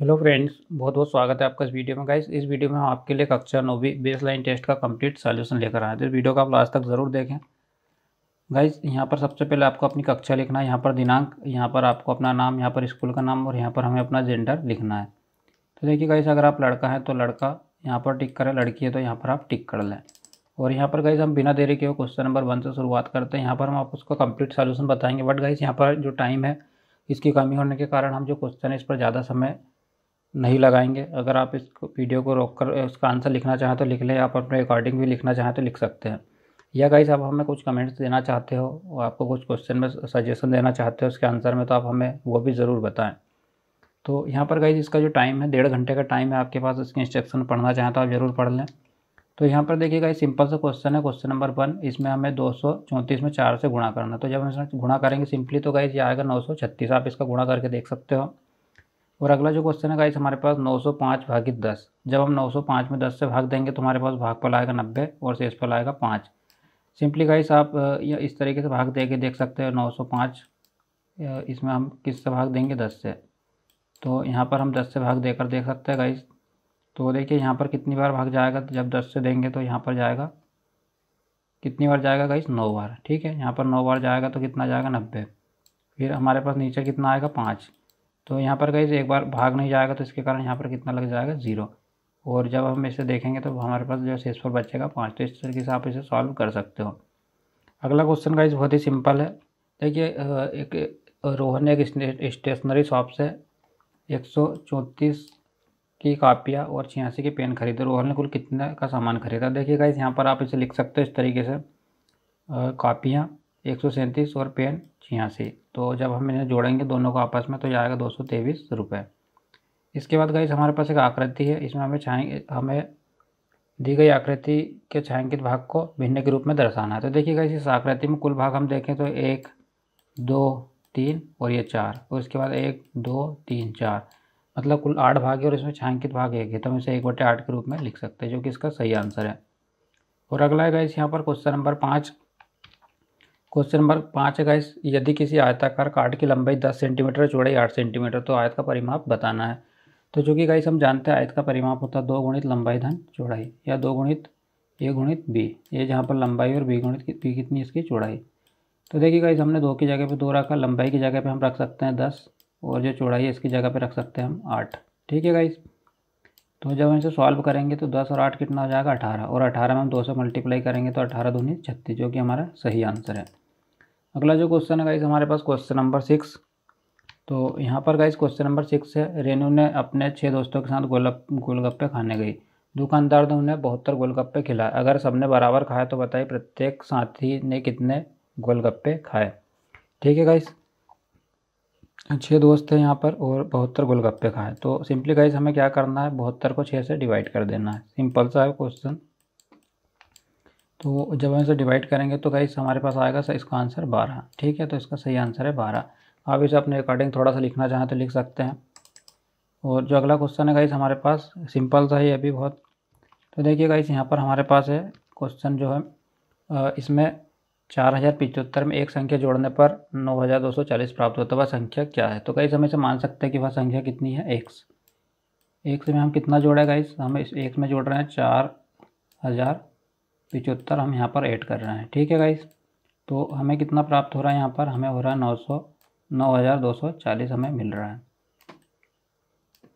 hello friends बहुत बहुत स्वागत है आपका इस वीडियो में गाइस इस वीडियो में हम आपके लिए कक्षा नौवीं बेस लाइन टेस्ट का कंप्लीट सॉल्यूशन लेकर आए हैं तो इस वीडियो को आप लास्ट तक ज़रूर देखें गाइस यहाँ पर सबसे पहले आपको अपनी कक्षा लिखना है यहाँ पर दिनांक यहाँ पर आपको अपना नाम यहाँ पर स्कूल का नाम और यहाँ पर हमें अपना जेंडर लिखना है तो देखिए गाइस अगर आप लड़का है तो लड़का यहाँ पर टिक करें लड़की है तो यहाँ पर आप टिक कर लें और यहाँ पर गाइज हम बिना देरी के क्वेश्चन नंबर वन से शुरुआत करते हैं यहाँ पर हम आप उसका कम्प्लीट सॉल्यूशन बताएंगे बट गाइज यहाँ पर जो टाइम है इसकी कमी होने के कारण हम जो क्वेश्चन है इस पर ज़्यादा समय नहीं लगाएंगे अगर आप इस वीडियो को रोक कर उसका आंसर लिखना चाहें तो लिख लें आप अपने अकॉर्डिंग भी लिखना चाहें तो लिख सकते हैं या गाइस आप हमें कुछ कमेंट्स देना चाहते हो और आपको कुछ क्वेश्चन में सजेशन देना चाहते हो उसके आंसर में तो आप हमें वो भी ज़रूर बताएं तो यहाँ पर गाइज इसका जो टाइम है डेढ़ घंटे का टाइम है आपके पास इसके इंस्ट्रक्शन पढ़ना चाहें तो आप ज़रूर पढ़ लें तो यहाँ पर देखिए गाइज सिंपल सा क्वेश्चन है क्वेश्चन नंबर वन इसमें हमें दो में चार से गुणा करना तो जब हम इसमें गुणा करेंगे सिंपली तो गाइज ये आएगा नौ आप इसका गुणा करके देख सकते हो और अगला जो क्वेश्चन है गाइस हमारे पास 905 भागी दस जब हम 905 में 10 से भाग देंगे तो हमारे पास भाग पर आएगा 90 और पर आएगा 5 सिंपली गाइस आप या इस तरीके से भाग दे के देख सकते हैं 905 इसमें हम किस से भाग देंगे 10 से तो यहाँ पर हम 10 से भाग देकर देख सकते हैं गाइस तो देखिए यहाँ पर कितनी बार भाग जाएगा जब दस से देंगे तो यहाँ पर जाएगा कितनी बार जाएगा गाइस नौ बार ठीक है यहाँ पर नौ बार जाएगा तो कितना जाएगा नब्बे फिर हमारे पास नीचे कितना आएगा पाँच तो यहाँ पर गई तो एक बार भाग नहीं जाएगा तो इसके कारण यहाँ पर कितना लग जाएगा ज़ीरो और जब हम इसे देखेंगे तो हमारे पास जो शेषफल बचेगा पाँच तो इस तरीके से आप इसे सॉल्व कर सकते हो अगला क्वेश्चन गाइज बहुत ही सिंपल है देखिए एक रोहन एक स्टेशनरी शॉप से एक सौ चौंतीस की कापियाँ और छियासी के पेन खरीदे रोहन ने कुल कितने का सामान खरीदा देखिए गाइज यहाँ पर आप इसे लिख सकते हो इस तरीके से कापियाँ एक सौ सैंतीस और पेन छियासी तो जब हम इन्हें जोड़ेंगे दोनों को आपस में तो ये आएगा दो सौ तेईस रुपये इसके बाद गाइस हमारे पास एक आकृति है इसमें हमें छाए हमें दी गई आकृति के छायांकित भाग को भिन्न के रूप में दर्शाना है तो देखिए गाइस इस आकृति में कुल भाग हम देखें तो एक दो तीन और ये चार और इसके बाद एक दो तीन चार मतलब कुल आठ भाग है और इसमें छायांकित भाग एक है तो हम इसे एक बटे आठ के रूप में लिख सकते हैं जो कि इसका सही आंसर है और अगला है गाइस यहाँ पर क्वेश्चन नंबर पाँच क्वेश्चन नंबर पाँच है गाइस यदि किसी आयताकार कार्ड की लंबाई दस सेंटीमीटर चौड़ाई आठ सेंटीमीटर तो आयत का परिमाप बताना है तो चूँकि गाइस हम जानते हैं आयत का परिमाप होता है दो गुणित लंबाई धन चौड़ाई या दो गुणित ए गुणित बी ये जहाँ पर लंबाई और बी गुणित बी कितनी इसकी चौड़ाई तो देखिए गाइस हमने दो की जगह पे दो रखा लंबाई की जगह पे हम रख सकते हैं दस और जो चौड़ाई है इसकी जगह पे रख सकते हैं हम आठ ठीक है गाइस तो जब हम इसे सॉल्व करेंगे तो दस और आठ कितना हो जाएगा अठारह और अठारह में हम दो से मल्टीप्लाई करेंगे तो अठारह दूनी छत्तीस जो कि हमारा सही आंसर है अगला जो क्वेश्चन है गाइज हमारे पास क्वेश्चन नंबर सिक्स तो यहाँ पर गाइज क्वेश्चन नंबर सिक्स है रेनू ने अपने छः दोस्तों के साथ गोलप गोलगप्पे खाने गई दुकानदार ने उन्हें बहत्तर गोलगप्पे खिलाए अगर सबने बराबर खाए तो बताइए प्रत्येक साथी ने कितने गोलगप्पे खाए ठीक है गाइस छः दोस्त हैं यहाँ पर और बहत्तर गोलगप्पे खाए तो सिंपली गाइस हमें क्या करना है बहत्तर को छः से डिवाइड कर देना है सिंपल सा है क्वेश्चन तो जब हम इसे डिवाइड करेंगे तो गाइस हमारे पास आएगा सर इसका आंसर बारह ठीक है तो इसका सही आंसर है बारह आप इसे अपने अकॉर्डिंग थोड़ा सा लिखना चाहें तो लिख सकते हैं और जो अगला क्वेश्चन है गाइस हमारे पास सिंपल सा ही अभी बहुत तो देखिए गाइस यहाँ पर हमारे पास है क्वेश्चन जो है इसमें चार हज़ार पिचहत्तर में एक संख्या जोड़ने पर नौ हज़ार दो सौ चालीस प्राप्त होता है वह संख्या क्या है तो गाइस हम इसे मान सकते हैं कि वह संख्या कितनी है एक्स एक्स में हम कितना जोड़ा गाइस हम इस एक्स में जोड़ रहे हैं चार हज़ार पिचहत्तर हम यहाँ पर ऐड कर रहे हैं ठीक है गाइस तो हमें कितना प्राप्त हो रहा है यहाँ पर हमें हो रहा है नौ सौ नौ हज़ार दो सौ चालीस हमें मिल रहा है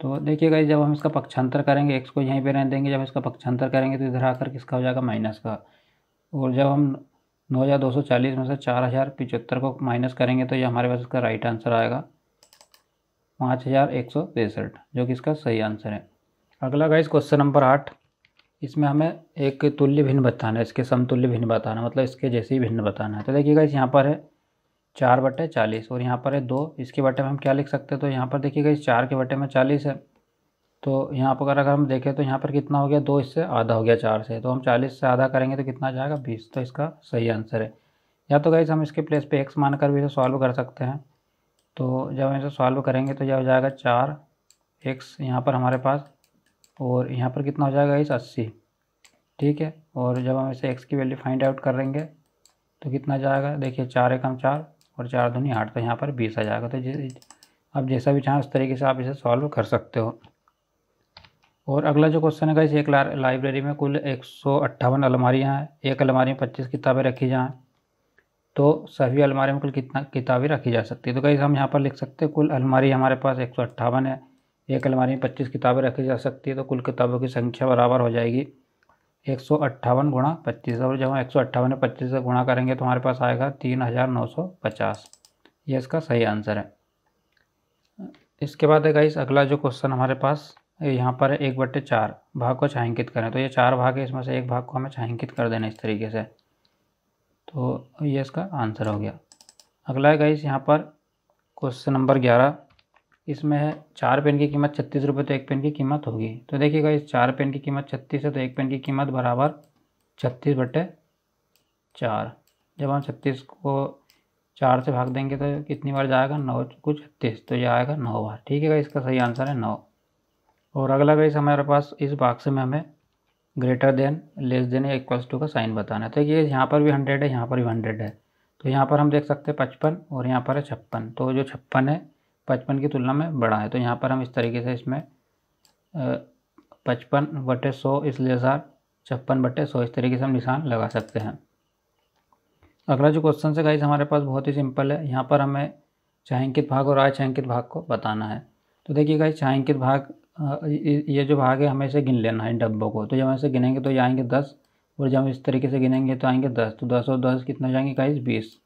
तो देखिए गाइस जब हम इसका पक्षांतर करेंगे एक्स को यहीं पे रहने देंगे जब इसका पक्षांतर करेंगे तो इधर आकर किसका हो जाएगा माइनस का और जब हम नौ हज़ार दो सौ चालीस में से चार हज़ार पिचहत्तर को माइनस करेंगे तो ये हमारे पास इसका राइट आंसर आएगा पाँच हज़ार एक सौ तिरसठ जो कि इसका सही आंसर है अगला गाइस क्वेश्चन नंबर आठ इसमें हमें एक तुल्य भिन्न बताना है इसके समतुल्य भिन्न बताना मतलब इसके जैसे ही भिन्न बताना है तो देखिएगा इस यहाँ पर है चार बटे चालीस और यहाँ पर है दो इसके बटे में हम क्या लिख सकते हैं तो यहाँ पर देखिएगा इस चार के बटे में चालीस है तो यहाँ पर अगर हम देखें तो यहाँ पर कितना हो गया दो इससे आधा हो गया चार से तो हम चालीस से आधा करेंगे तो कितना जाएगा बीस तो इसका सही आंसर है या तो गाइज हम इसके प्लेस पर एक्स मान कर भी इसे सॉल्व कर सकते हैं तो जब हम इसे सॉल्व करेंगे तो यह हो जाएगा चार एक्स यहाँ पर हमारे पास और यहाँ पर कितना हो जाएगा इस अस्सी ठीक है और जब हम इसे एक्स की वैल्यू फाइंड आउट करेंगे तो कितना जाएगा देखिए चार एकम चार और चार धुनी आठ तो यहाँ पर बीस आ जाएगा तो आप जैसा भी चाहें उस तरीके से आप इसे सॉल्व कर सकते हो और अगला जो क्वेश्चन है इस एक लाइब्रेरी में कुल एक सौ अट्ठावन अलमारियाँ हैं एक अलमारी में पच्चीस किताबें रखी जाएँ तो सभी अलमारी में कुल कितना किताबें रखी जा सकती है तो कहीं हम यहाँ पर लिख सकते हैं कुल अलमारी हमारे पास एक सौ अट्ठावन है एक अलमारी में पच्चीस किताबें रखी जा सकती है तो कुल किताबों की संख्या बराबर हो जाएगी एक सौ अट्ठावन गुणा पच्चीस और जब हम एक सौ अट्ठावन पच्चीस से गुणा करेंगे तो हमारे पास आएगा तीन हज़ार नौ सौ पचास ये इसका सही आंसर है इसके बाद है गाइस अगला जो क्वेश्चन हमारे पास यहाँ पर है एक बट्टे चार भाग को छायांकित करें तो ये चार भाग है इसमें से एक भाग को हमें छायांकित कर देना इस तरीके से तो ये इसका आंसर हो गया अगला है गाइस यहाँ पर क्वेश्चन नंबर ग्यारह इसमें चार पेन की कीमत छत्तीस रुपये तो एक पेन की कीमत होगी तो देखिएगा इस चार पेन की कीमत छत्तीस है तो एक पेन की कीमत बराबर छत्तीस बटे चार जब हम छत्तीस को चार से भाग देंगे तो कितनी बार जाएगा नौ कुछ छत्तीस तो ये आएगा नौ बार ठीक है इसका सही आंसर है नौ और अगला गई हमारे पास इस बाक्स में हमें ग्रेटर देन लेस देन या इक्वल्स टू का साइन बताना है तो ये यहाँ पर भी हंड्रेड है यहाँ पर भी हंड्रेड है तो यहाँ पर हम देख सकते हैं पचपन और यहाँ पर है छप्पन तो जो छप्पन है पचपन की तुलना में बड़ा है तो यहाँ पर हम इस तरीके से इसमें पचपन बटे सौ इसलिए सर छप्पन बटे सौ इस तरीके से हम निशान लगा सकते हैं अगला जो क्वेश्चन से गाइज हमारे पास बहुत ही सिंपल है यहाँ पर हमें छायांकित भाग और अछायांकित भाग को बताना है तो देखिए गाइज छायांकित भाग ये जो भाग है हमें इसे गिन लेना है डब्बों को तो जब हम इसे गिनेंगे तो ये आएंगे दस और जब हम इस तरीके से गिनेंगे तो आएंगे दस तो दस और दस कितना जाएंगे गाइज बीस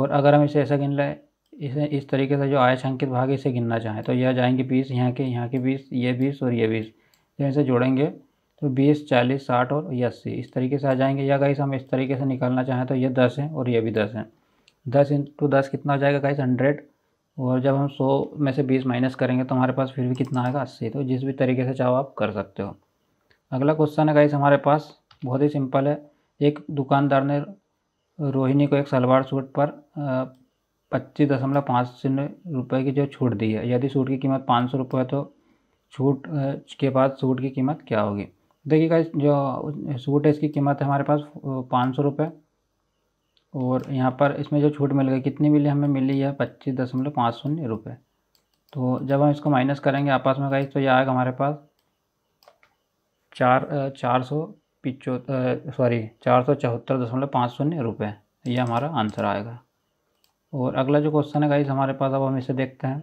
और अगर हम इसे ऐसा गिन लें इसे इस तरीके से जो आय संकित भाग इसे गिनना चाहें तो यह जाएंगे बीस यहाँ के यहाँ के बीस ये बीस और ये बीस जब तो इसे जोड़ेंगे तो बीस चालीस साठ और ये अस्सी इस तरीके से आ जाएंगे या गाइस हम इस तरीके से निकालना चाहें तो ये दस है और ये भी दस है दस इंटू दस कितना हो जाएगा गाइस हंड्रेड और जब हम सौ में से बीस माइनस करेंगे तो हमारे पास फिर भी कितना आएगा अस्सी तो जिस भी तरीके से चाहो आप कर सकते हो अगला क्वेश्चन है गाइस हमारे पास बहुत ही सिंपल है एक दुकानदार ने रोहिणी को एक सलवार सूट पर पच्चीस दशमलव पाँच शून्य रुपये की जो छूट दी है यदि सूट की कीमत पाँच सौ रुपये तो छूट के बाद सूट की कीमत क्या होगी देखिएगा जो सूट है इसकी कीमत है हमारे पास पाँच सौ रुपये और यहाँ पर इसमें जो छूट मिल गई कितनी मिली हमें मिली है पच्चीस दशमलव पाँच शून्य रुपये तो जब हम इसको माइनस करेंगे आपस में गाइस तो यह आएगा हमारे पास चार चार सौ पिचो सॉरी चार सौ चौहत्तर दशमलव पाँच शून्य रुपये यह हमारा आंसर आएगा और अगला जो क्वेश्चन है गाइज हमारे पास अब हम इसे देखते हैं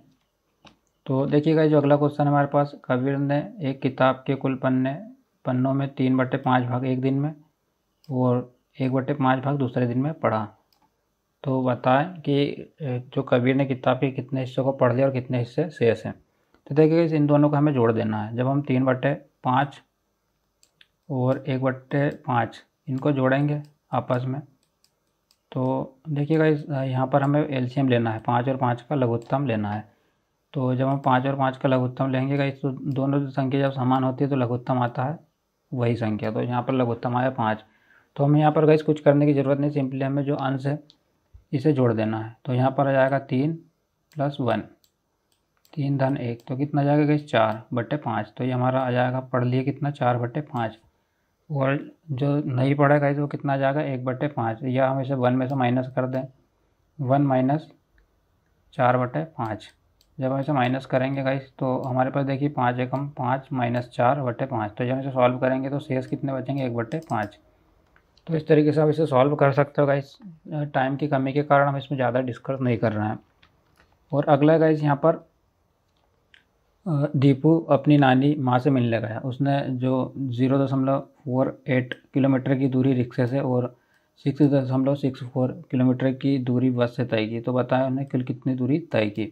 तो देखिए गाइज जो अगला क्वेश्चन है हमारे पास कबीर ने एक किताब के कुल पन्ने पन्नों में तीन बटे पाँच भाग एक दिन में और एक बटे पाँच भाग दूसरे दिन में पढ़ा तो बताएं कि जो कबीर ने किताब के कितने हिस्सों को पढ़ लिया और कितने हिस्से शेष हैं तो देखिए इन दोनों को हमें जोड़ देना है जब हम तीन बटे पाँच और एक बट्टे पाँच इनको जोड़ेंगे आपस में तो देखिए इस यहाँ पर हमें एलसीएम लेना है पाँच और पाँच का लघुत्तम लेना है तो जब हम पाँच और पाँच का लघुत्तम लेंगे गाइस तो दोनों संख्या जब समान होती है तो लघुत्तम आता है वही संख्या तो यहाँ पर लघुत्तम आया पाँच तो हमें यहाँ पर गाइस कुछ करने की ज़रूरत नहीं सिंपली हमें जो अंश है इसे जोड़ देना है तो यहाँ पर आ जाएगा तीन प्लस वन तीन धन एक तो कितना जाएगा गाइस चार बट्टे पाँच तो ये हमारा आ जाएगा पढ़ लिए कितना चार बट्टे पाँच और जो नहीं पड़ेगा वो कितना जाएगा एक बटे पाँच या हम इसे वन में से माइनस कर दें वन माइनस चार बटे पाँच जब हम इसे माइनस करेंगे गाइस तो हमारे पास देखिए पाँच एकम पाँच माइनस चार बटे पाँच तो जब हम इसे सॉल्व करेंगे तो शेष कितने बचेंगे एक बटे पाँच तो इस तरीके से आप इसे सॉल्व कर सकते हो गाइस टाइम की कमी के कारण हम इसमें ज़्यादा डिस्कस नहीं कर रहे हैं और अगला गाइस यहाँ पर दीपू अपनी नानी माँ से मिलने गया उसने जो ज़ीरो दशमलव फोर एट किलोमीटर की दूरी रिक्शे से और सिक्स दशमलव सिक्स फोर किलोमीटर की दूरी बस से तय की तो बताया उन्हें कुल कितनी दूरी तय की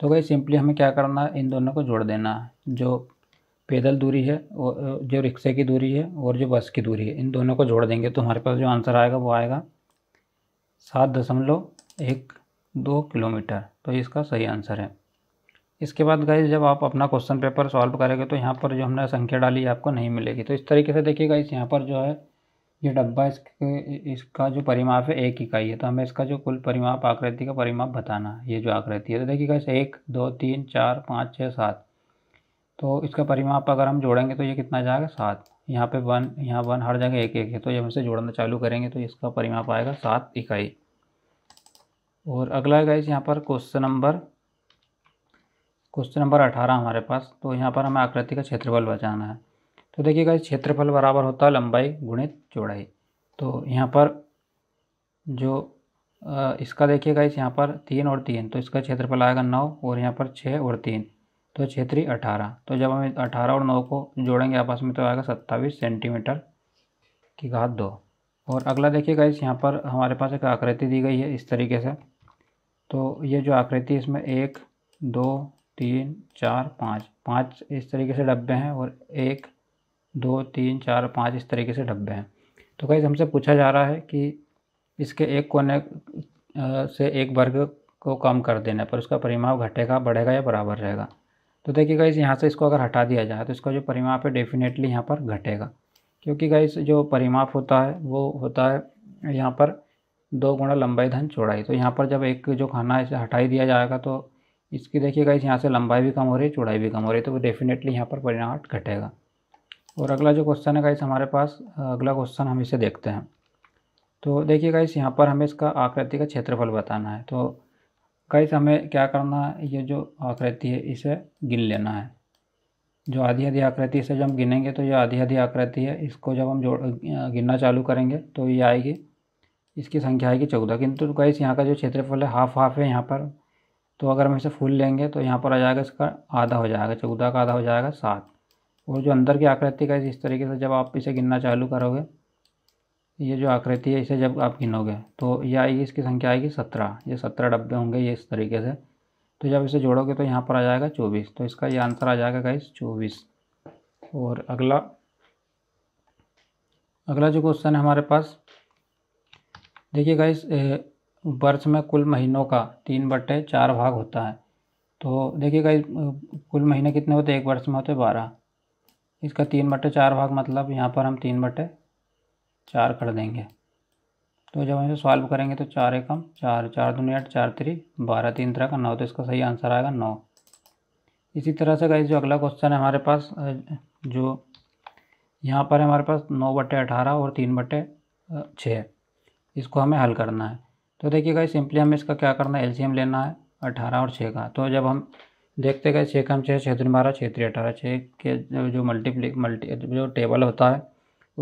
तो भाई सिंपली हमें क्या करना है इन दोनों को जोड़ देना है जो पैदल दूरी है और जो रिक्शे की दूरी है और जो बस की दूरी है इन दोनों को जोड़ देंगे तो हमारे पास जो आंसर आएगा वो आएगा सात दशमलव एक दो किलोमीटर तो इसका सही आंसर है इसके बाद गाइज जब आप अपना क्वेश्चन पेपर सॉल्व करेंगे तो यहाँ पर जो हमने संख्या डाली आपको नहीं मिलेगी तो इस तरीके से देखिए गाइज यहाँ पर जो है ये डब्बा इसके इसका जो परिमाप है एक इकाई है तो हमें इसका जो कुल परिमाप आकृति का परिमाप बताना है ये जो आकृति है तो देखिए इस एक दो तीन चार पाँच छः सात तो इसका परिमाप अगर हम जोड़ेंगे तो ये कितना जाएगा सात यहाँ पे वन यहाँ वन हर जगह एक एक है तो ये इसे जोड़ना चालू करेंगे तो इसका परिमाप आएगा सात इकाई और अगला है यहाँ पर क्वेश्चन नंबर क्वेश्चन नंबर अठारह हमारे पास तो यहाँ पर हमें आकृति का क्षेत्रफल बचाना है तो देखिएगा क्षेत्रफल बराबर होता है लंबाई गुणित चौड़ाई तो यहाँ पर जो इसका देखिएगा इस यहाँ पर तीन और तीन तो इसका क्षेत्रफल आएगा नौ और यहाँ पर छः और तीन तो क्षेत्री अठारह तो जब हम अठारह और नौ को जोड़ेंगे आपस में तो आएगा सत्ताईस सेंटीमीटर की घात दो और अगला देखिएगा इस यहाँ पर हमारे पास एक आकृति दी गई है इस तरीके से तो ये जो आकृति इसमें एक दो तीन चार पाँच पाँच इस तरीके से डब्बे हैं और एक दो तीन चार पाँच इस तरीके से डब्बे हैं तो कहीं हमसे पूछा जा रहा है कि इसके एक कोने से एक वर्ग को कम कर देना है पर उसका परिमाप घटेगा बढ़ेगा या बराबर रहेगा तो देखिए गाइस यहाँ से इसको अगर हटा दिया जाए तो इसका जो परिमाप है डेफिनेटली यहाँ पर घटेगा क्योंकि गाइस जो परिमाप होता है वो होता है यहाँ पर दो गुणा लंबाई धन चौड़ाई तो यहाँ पर जब एक जो खाना इसे हटाई दिया जाएगा तो इसकी देखिएगा इस यहाँ से लंबाई भी कम हो रही है चौड़ाई भी कम हो रही है तो डेफिनेटली यहाँ पर परिणाम घटेगा और अगला जो क्वेश्चन है गाइस हमारे पास अगला क्वेश्चन हम इसे देखते हैं तो देखिए गाइस यहाँ पर हमें इसका आकृति का क्षेत्रफल बताना है तो गाइस हमें क्या करना है ये जो आकृति है इसे गिन लेना है जो आधी आधी आकृति इसे जब हम गिनेंगे तो ये आधी आधी आकृति है इसको जब हम जोड़ गिनना चालू करेंगे तो ये आएगी इसकी संख्या आएगी चौदह किंतु गाइस यहाँ का जो क्षेत्रफल है हाफ हाफ है यहाँ पर तो अगर हम इसे फुल लेंगे तो यहाँ पर आ जाएगा इसका आधा हो जाएगा चौदह का आधा हो जाएगा सात और जो अंदर की आकृति का इस तरीके से जब आप इसे गिनना चालू करोगे ये जो आकृति है इसे जब आप गिनोगे तो ये आएगी इसकी संख्या आएगी सत्रह ये सत्रह डब्बे होंगे ये इस तरीके से तो जब इसे जोड़ोगे तो यहाँ पर आ जाएगा चौबीस तो इसका ये आंसर आ जाएगा गाइस चौबीस और अगला अगला जो क्वेश्चन है हमारे पास देखिए गाइस वर्ष में कुल महीनों का तीन बटे चार भाग होता है तो देखिए कई कुल महीने कितने होते हैं एक वर्ष में होते बारह इसका तीन बटे चार भाग मतलब यहाँ पर हम तीन बटे चार कर देंगे तो जब हम इसे सॉल्व करेंगे तो चार एकम चार चार दूनी आठ चार त्री बारह तीन तरह का नौ तो इसका सही आंसर आएगा नौ इसी तरह से गाइज जो अगला क्वेश्चन है हमारे पास जो यहाँ पर हमारे पास नौ बटे अठारह और तीन बटे छः इसको हमें हल करना है तो देखिए गाइस सिंपली हमें इसका क्या करना है एल लेना है अठारह और छः का तो जब हम देखते गए छः कम छः छः बारह छः त्री अठारह छः के जो मल्टीप्ली मल्टी जो टेबल होता है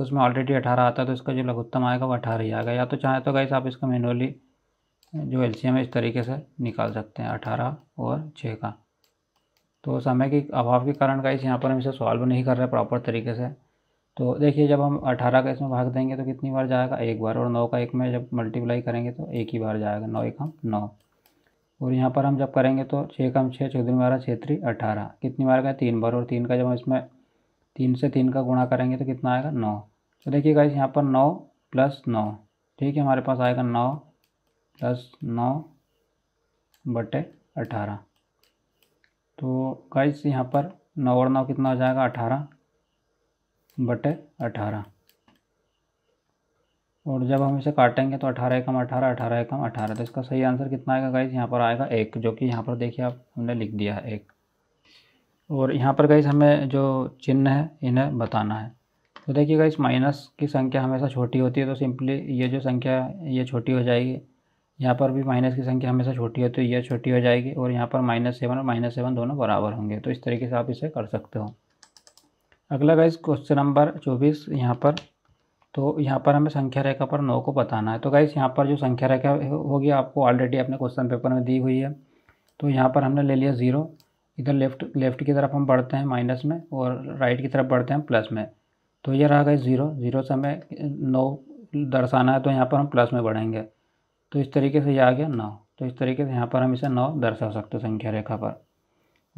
उसमें ऑलरेडी अठारह आता है तो इसका जो लघुत्तम आएगा वो अठारह ही आएगा या तो चाहे तो गाइस आप इसका मैनुअली जो एल है इस तरीके से निकाल सकते हैं अठारह और छः का तो समय के अभाव के कारण गाइस यहाँ पर हम इसे सॉल्व नहीं कर रहे प्रॉपर तरीके से तो देखिए जब हम अठारह का इसमें भाग देंगे तो कितनी बार जाएगा एक बार और नौ का एक में जब मल्टीप्लाई करेंगे तो एक ही बार जाएगा नौ एक हम नौ और यहाँ पर हम जब करेंगे तो छः कम छः चौदह बारह छः त्री अठारह कितनी बार गए तीन बार और तीन का जब हम इसमें तीन से तीन का गुणा करेंगे तो कितना आएगा नौ तो देखिए गाइस यहाँ पर नौ प्लस नौ ठीक है हमारे पास आएगा नौ प्लस नौ बटे अठारह तो गाइस यहाँ पर नौ और नौ कितना हो जाएगा अठारह बटे अठारह और जब हम इसे काटेंगे तो अठारह एकम अठारह अठारह एकम अठारह तो इसका सही आंसर कितना आएगा गाइज यहाँ पर आएगा एक जो कि यहाँ पर देखिए आप हमने लिख दिया है एक और यहाँ पर गाइज हमें जो चिन्ह है इन्हें बताना है तो देखिए गाइज माइनस की संख्या हमेशा छोटी होती है तो सिंपली ये जो संख्या ये छोटी हो जाएगी यहाँ पर भी माइनस की संख्या हमेशा छोटी होती तो है ये छोटी हो जाएगी और यहाँ पर माइनस सेवन और माइनस सेवन दोनों बराबर होंगे तो इस तरीके से आप इसे कर सकते हो अगला गाइज क्वेश्चन नंबर चौबीस यहाँ पर तो यहाँ पर हमें संख्या रेखा पर नौ को बताना है तो गाइज यहाँ पर जो संख्या रेखा होगी आपको ऑलरेडी अपने क्वेश्चन पेपर में दी हुई है तो यहाँ पर हमने ले लिया ज़ीरो इधर लेफ्ट लेफ्ट की तरफ हम बढ़ते हैं माइनस में और राइट की तरफ बढ़ते हैं प्लस में तो ये रहा गाइज ज़ीरो ज़ीरो से हमें नौ दर्शाना है तो यहाँ पर हम प्लस में बढ़ेंगे तो इस तरीके से ये आ गया नौ तो इस तरीके से यहाँ पर हम इसे नौ दर्शा सकते हैं संख्या रेखा पर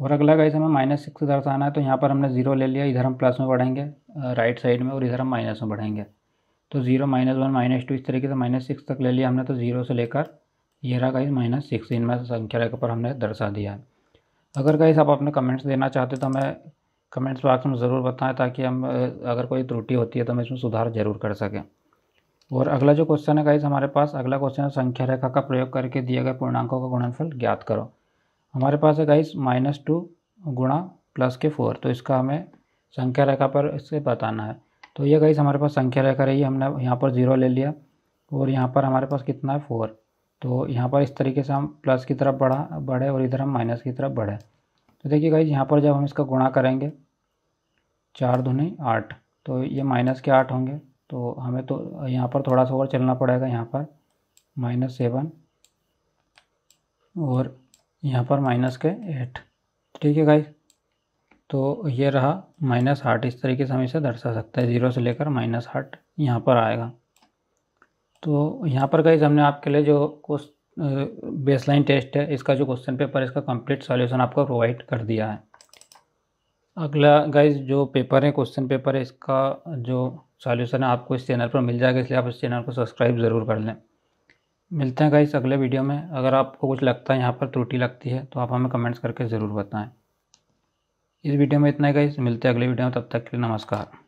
और अगला गाइस हमें माइनस सिक्स दर्शाना है तो यहाँ पर हमने जीरो ले लिया इधर हम प्लस में बढ़ेंगे राइट साइड में और इधर हम माइनस में बढ़ेंगे तो zero minus one minus two इस तरीके से माइनस सिक्स तक ले लिया हमने तो जीरो से लेकर ये रहा गाइस माइनस सिक्स इनमें संख्या रेखा पर हमने दर्शा दिया है अगर गाइस आप अपने कमेंट्स देना चाहते तो हमें कमेंट्स बॉक्स में ज़रूर बताएं ताकि हम अगर कोई त्रुटि होती है तो हम इसमें सुधार जरूर कर सकें और अगला जो क्वेश्चन है गाइस हमारे पास अगला क्वेश्चन है संख्या रेखा का प्रयोग करके दिए गए पूर्णांकों का गुणनफल ज्ञात करो हमारे पास है गाइस माइनस टू गुणा प्लस के फोर तो इसका हमें संख्या रेखा पर इससे बताना है तो ये गाइस हमारे पास संख्या रेखा रही हमने यहाँ पर जीरो ले लिया और यहाँ पर हमारे पास कितना है फोर तो यहाँ पर इस तरीके से हम प्लस की तरफ बढ़ा बढ़े और इधर हम माइनस की तरफ बढ़े तो देखिए गाइज यहाँ पर जब हम इसका गुणा करेंगे चार दूनी आठ तो ये माइनस के आठ होंगे तो हमें तो यहाँ पर थोड़ा सा और चलना पड़ेगा यहाँ पर माइनस सेवन और यहाँ पर माइनस के एट ठीक है गाइस तो ये रहा माइनस हार्ट इस तरीके से हम इसे दर्शा सकते हैं ज़ीरो से लेकर माइनस हार्ट यहाँ पर आएगा तो यहाँ पर गाइज हमने आपके लिए जो कोस बेसलाइन टेस्ट है इसका जो क्वेश्चन पेपर इसका कंप्लीट सॉल्यूशन आपको प्रोवाइड कर दिया है अगला गाइज जो पेपर है क्वेश्चन पेपर है इसका जो सॉल्यूशन है आपको इस चैनल पर मिल जाएगा इसलिए आप इस चैनल को सब्सक्राइब ज़रूर कर लें मिलते हैं गाइस अगले वीडियो में अगर आपको कुछ लगता है यहाँ पर त्रुटि लगती है तो आप हमें कमेंट्स करके ज़रूर बताएं इस वीडियो में इतना ही गाइस मिलते हैं अगले वीडियो में तब तक के लिए नमस्कार